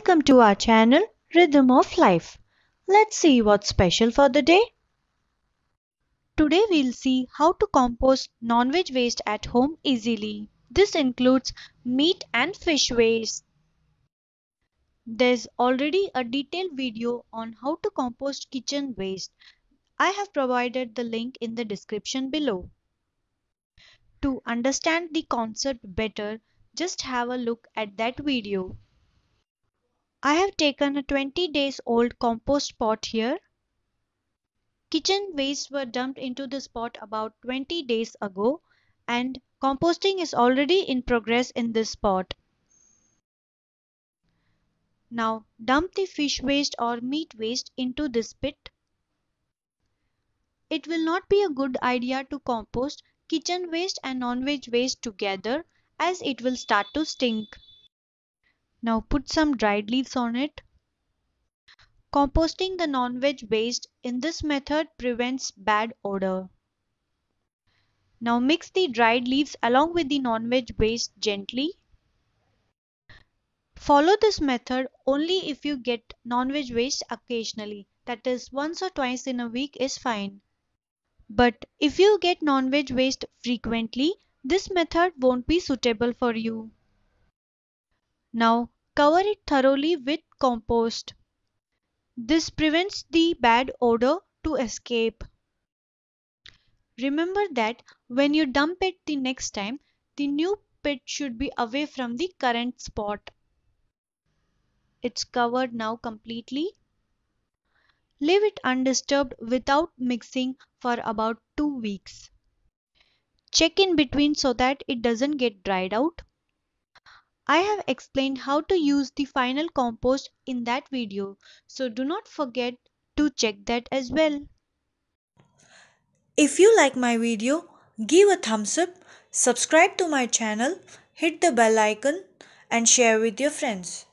Welcome to our channel Rhythm of Life. Let's see what's special for the day. Today we'll see how to compost non-veg waste at home easily. This includes meat and fish waste. There's already a detailed video on how to compost kitchen waste. I have provided the link in the description below. To understand the concept better, just have a look at that video. I have taken a 20 days old compost pot here. Kitchen wastes were dumped into this pot about 20 days ago and composting is already in progress in this pot. Now dump the fish waste or meat waste into this pit. It will not be a good idea to compost kitchen waste and non-veg waste together as it will start to stink. Now put some dried leaves on it. Composting the non-veg waste in this method prevents bad odor. Now mix the dried leaves along with the non-veg waste gently. Follow this method only if you get non-veg waste occasionally that is once or twice in a week is fine. But if you get non-veg waste frequently, this method won't be suitable for you. Now cover it thoroughly with compost. This prevents the bad odor to escape. Remember that when you dump it the next time, the new pit should be away from the current spot. It's covered now completely. Leave it undisturbed without mixing for about 2 weeks. Check in between so that it doesn't get dried out. I have explained how to use the final compost in that video. So do not forget to check that as well. If you like my video, give a thumbs up, subscribe to my channel, hit the bell icon and share with your friends.